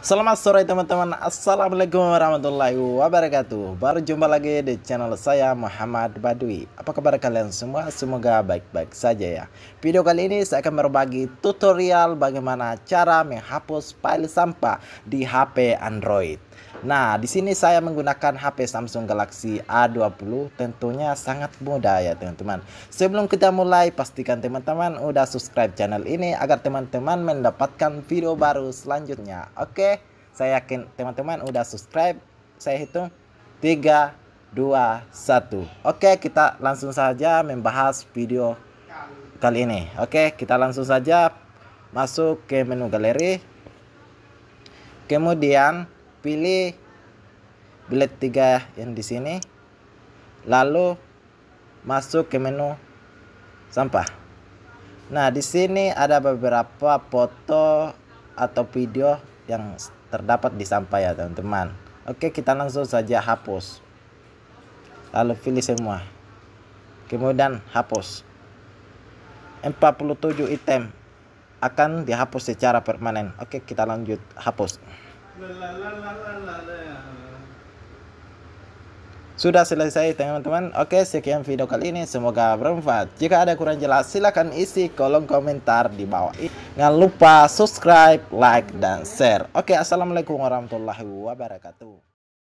Selamat sore teman-teman Assalamualaikum warahmatullahi wabarakatuh Baru jumpa lagi di channel saya Muhammad Badui Apa kabar kalian semua? Semoga baik-baik saja ya Video kali ini saya akan berbagi tutorial bagaimana cara menghapus file sampah di HP Android Nah, di sini saya menggunakan HP Samsung Galaxy A20 tentunya sangat mudah ya teman-teman. Sebelum kita mulai, pastikan teman-teman udah subscribe channel ini agar teman-teman mendapatkan video baru selanjutnya. Oke, saya yakin teman-teman udah subscribe. Saya hitung 3 2 1. Oke, kita langsung saja membahas video kali ini. Oke, kita langsung saja masuk ke menu galeri. Kemudian pilih bilet 3 yang di sini lalu masuk ke menu sampah nah di sini ada beberapa foto atau video yang terdapat di sampah ya teman-teman oke kita langsung saja hapus lalu pilih semua kemudian hapus 47 item akan dihapus secara permanen oke kita lanjut hapus sudah selesai teman-teman. Oke, sekian video kali ini. Semoga bermanfaat. Jika ada kurang jelas, silahkan isi kolom komentar di bawah. Jangan lupa subscribe, like, dan share. Oke, Assalamualaikum warahmatullahi wabarakatuh.